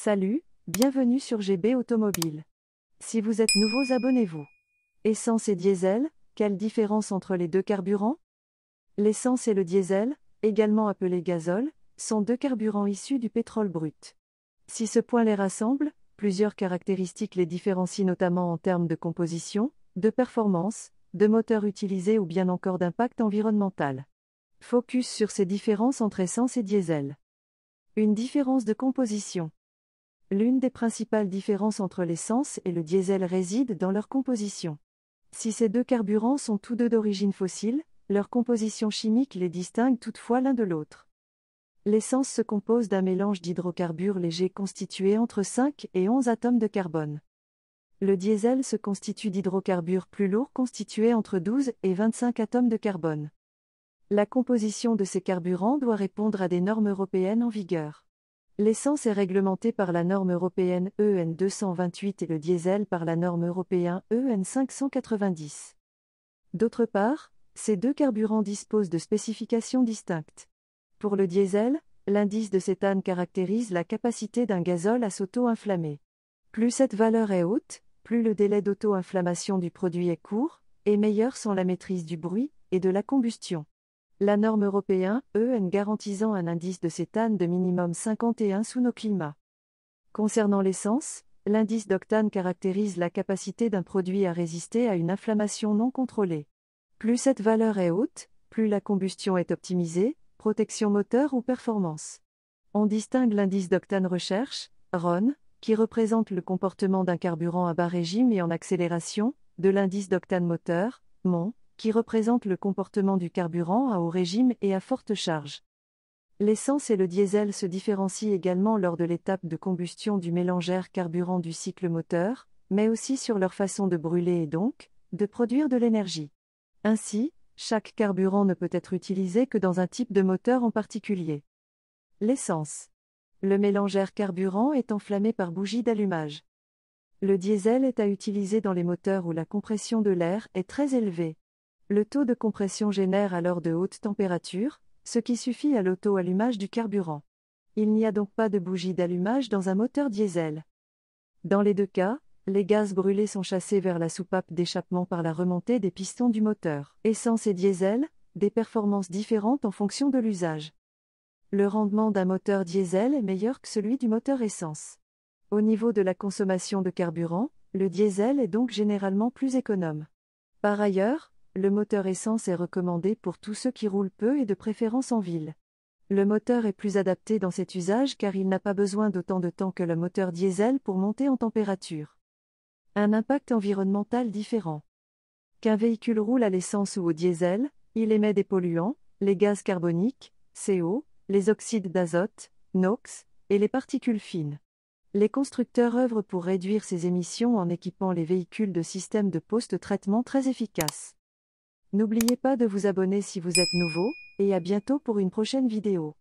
Salut, bienvenue sur GB Automobile. Si vous êtes nouveau, abonnez-vous. Essence et diesel, quelle différence entre les deux carburants L'essence et le diesel, également appelés gazole, sont deux carburants issus du pétrole brut. Si ce point les rassemble, plusieurs caractéristiques les différencient notamment en termes de composition, de performance, de moteur utilisé ou bien encore d'impact environnemental. Focus sur ces différences entre essence et diesel. Une différence de composition. L'une des principales différences entre l'essence et le diesel réside dans leur composition. Si ces deux carburants sont tous deux d'origine fossile, leur composition chimique les distingue toutefois l'un de l'autre. L'essence se compose d'un mélange d'hydrocarbures légers constitués entre 5 et 11 atomes de carbone. Le diesel se constitue d'hydrocarbures plus lourds constitués entre 12 et 25 atomes de carbone. La composition de ces carburants doit répondre à des normes européennes en vigueur. L'essence est réglementée par la norme européenne e EN 228 et le diesel par la norme européenne EN 590. D'autre part, ces deux carburants disposent de spécifications distinctes. Pour le diesel, l'indice de cétane caractérise la capacité d'un gazole à s'auto-inflammer. Plus cette valeur est haute, plus le délai d'auto-inflammation du produit est court, et meilleur sont la maîtrise du bruit et de la combustion la norme européenne EN garantisant un indice de cétane de minimum 51 sous nos climats. Concernant l'essence, l'indice d'octane caractérise la capacité d'un produit à résister à une inflammation non contrôlée. Plus cette valeur est haute, plus la combustion est optimisée, protection moteur ou performance. On distingue l'indice d'octane recherche, RON, qui représente le comportement d'un carburant à bas régime et en accélération, de l'indice d'octane moteur, MON, qui représente le comportement du carburant à haut régime et à forte charge. L'essence et le diesel se différencient également lors de l'étape de combustion du mélangeur carburant du cycle moteur, mais aussi sur leur façon de brûler et donc, de produire de l'énergie. Ainsi, chaque carburant ne peut être utilisé que dans un type de moteur en particulier. L'essence. Le mélangeur carburant est enflammé par bougie d'allumage. Le diesel est à utiliser dans les moteurs où la compression de l'air est très élevée. Le taux de compression génère alors de hautes températures, ce qui suffit à l'auto-allumage du carburant. Il n'y a donc pas de bougie d'allumage dans un moteur diesel. Dans les deux cas, les gaz brûlés sont chassés vers la soupape d'échappement par la remontée des pistons du moteur. Essence et diesel, des performances différentes en fonction de l'usage. Le rendement d'un moteur diesel est meilleur que celui du moteur essence. Au niveau de la consommation de carburant, le diesel est donc généralement plus économe. Par ailleurs, le moteur essence est recommandé pour tous ceux qui roulent peu et de préférence en ville. Le moteur est plus adapté dans cet usage car il n'a pas besoin d'autant de temps que le moteur diesel pour monter en température. Un impact environnemental différent. Qu'un véhicule roule à l'essence ou au diesel, il émet des polluants, les gaz carboniques, CO, les oxydes d'azote, NOx, et les particules fines. Les constructeurs œuvrent pour réduire ces émissions en équipant les véhicules de systèmes de post-traitement très efficaces. N'oubliez pas de vous abonner si vous êtes nouveau, et à bientôt pour une prochaine vidéo.